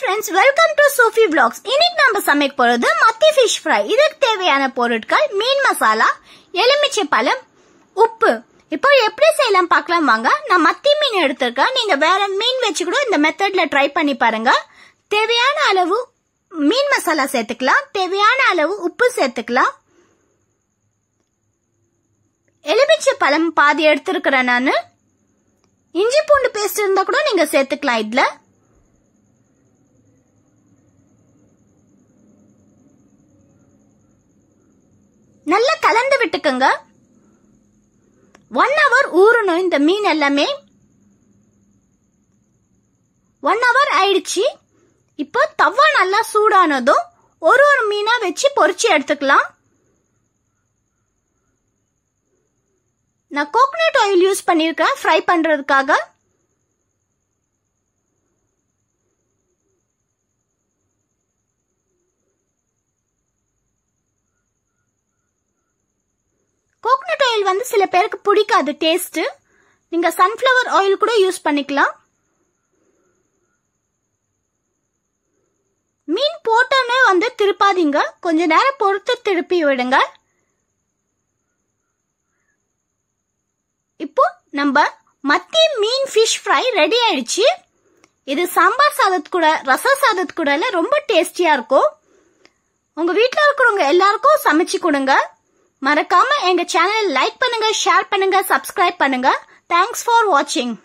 friends welcome to Sophie blogs இன்னைக்கு நம்ம சமைக்க போறது மத்தி ஃபிஷ் ஃப்ரை இதுக்கு தேவையான பொருட்கள் மீன் மசாலா எலுமிச்சை பழம் உப்பு இப்போ எப்படி செய்யலாம் பார்க்கலாம் வாங்க நான் மத்தி மீன் எடுத்திருக்கேன் நீங்க வேற மீன் வச்சு கூட இந்த மெத்தட்ல ட்ரை பண்ணி பாருங்க தேவையான அளவு மீன் மசாலா சேர்த்துக்கலாம் தேவையான அளவு உப்பு சேர்த்துக்கலாம் எலுமிச்சை பழம் பாதி எடுத்திருக்கிறேன் நான் இஞ்சி பூண்டு பேஸ்ட் இருந்தா கூட நீங்க சேர்த்துக்கலாம் இதுல கலந்து விட்டுக்குங்க ஒன் ஹவர் ஊறணும் இந்த மீன் எல்லாமே ஒன் ஹவர் ஆயிடுச்சு இப்போ தவா நல்லா சூடானதும் ஒரு ஒரு மீனா வச்சு பொறிச்சு எடுத்துக்கலாம் நான் கோகனட் ஆயில் யூஸ் பண்ணியிருக்கேன் ஃப்ரை பண்ணுறதுக்காக ஆயில் வந்து சில பேருக்கு பிடிக்காது டேஸ்ட்டு நீங்கள் சன்ஃப்ளவர் ஆயில் கூட யூஸ் பண்ணிக்கலாம் மீன் போட்டோன்னே வந்து திருப்பாதீங்க கொஞ்ச நேரம் பொறுத்து திருப்பி விடுங்க இப்போ நம்ம மத்தி மீன் ஃபிஷ் ஃப்ரை ரெடி ஆயிடுச்சு இது சாம்பார் சாதத்து கூட ரச சாதத்து கூட ரொம்ப டேஸ்டியா இருக்கும் உங்க வீட்டில் இருக்கிறவங்க எல்லாருக்கும் சமைச்சு கொடுங்க மறக்காம எங்க சேனல் லைக் பண்ணுங்க ஷேர் பண்ணுங்க சப்ஸ்கிரைப் பண்ணுங்க தேங்க்ஸ் ஃபார் வாட்சிங்